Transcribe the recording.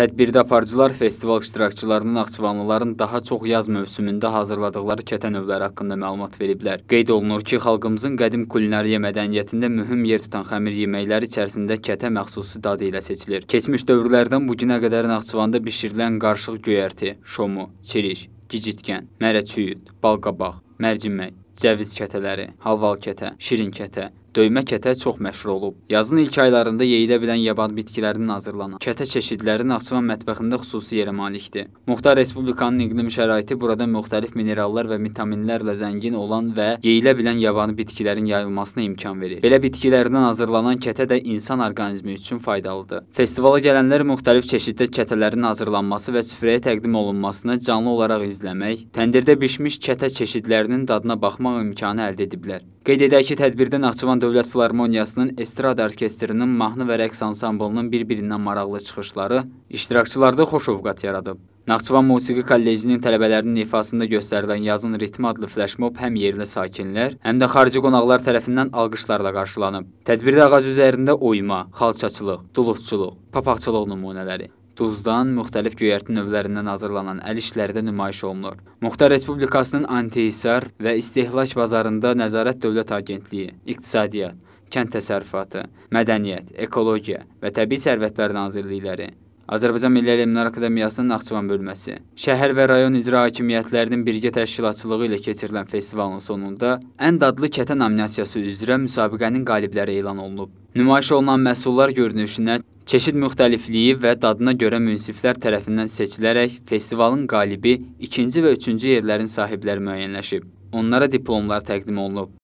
Tədbirdə aparıcılar festival iştirakçılarının naxçıvanlıların daha çox yaz mövsümündə hazırladıqları kətən övləri haqqında məlumat veriblər. Qeyd olunur ki, xalqımızın qədim kulinariya mədəniyyətində mühüm yer tutan xəmir yeməkləri içərisində kətə məxsusi dadı ilə seçilir. Keçmiş dövrlərdən bu günə qədər Naxçıvanda bişirilən qarışıq göyərti, şomu, çiriş, gicitkən, mərəçüyüd, balqabaq, mərcimək, cəviz kətələri, halval kətə, şirin kətə, Döymə kətə çox məşhur olub. Yazın ilk aylarında yeyilə bilən yaban bitkilərindən hazırlanan kətə çeşidləri Naxçıvan mətbəxində xüsusi yerə malikdir. Muxtar Respublikanın iqlim şəraiti burada müxtəlif minerallar və vitaminlərlə zəngin olan və yeyilə bilən yabanı bitkilərin yayılmasına imkan verir. Belə bitkilərdən hazırlanan kətə də insan orqanizmi üçün faydalıdır. Festivala gələnlər müxtəlif çeşiddə kətələrin hazırlanması və süfrəyə təqdim olunmasını canlı olaraq izləmək, təndirdə bişmiş kətə çeşidlərinin dadına baxmaq imkanı əldə ediblər. Qeyd edək ki, tədbirdə Naxçıvan Dövlət Filarmoniyasının Estrada Orkestrinin mahnı və rəqs ansamblının bir-birindən maraqlı çıxışları iştirakçılarda xoş ovqat yaradıb. Naxçıvan Musiqi Kollecinin tələbələrinin ifasında göstərilən Yazın Ritmi adlı flashmob həm yerli sakinlər, həm də xarici qonaqlar tərəfindən alqışlarla qarşılanıb. Tədbirdə ağac üzərində oyma, xalçaçılıq, duluqçuluq, papaqçılıq nümunələri, Duzdan müxtəlif göyərti növlərindən hazırlanan əl işləri də nümayiş olunur. Muxtar Respublikasının antihisar və istehlak bazarında Nəzarət Dövlət Agentliyi, İqtisadiyyat, Kənd Təsərrüfatı, Mədəniyyət, Ekologiya və Təbii Sərvətlər Nazirlikləri, Azərbaycan Milli Elmlər Akademiyasının Naxçıvan bölməsi, şəhər və rayon icra hakimiyyətlərinin birgə təşkilatçılığı ilə keçirilən festivalın sonunda ən dadlı kətə nominasiyası üzrə müsabiqənin qalibləri elan olunub. Nümayiş olunan məhsullar görünüşünə, çeşid müxtəlifliyi və dadına görə münsiflər tərəfindən seçilərək festivalın qalibi, ikinci və üçüncü yerlərin sahibləri müəyyənləşib. Onlara diplomlar təqdim olunub.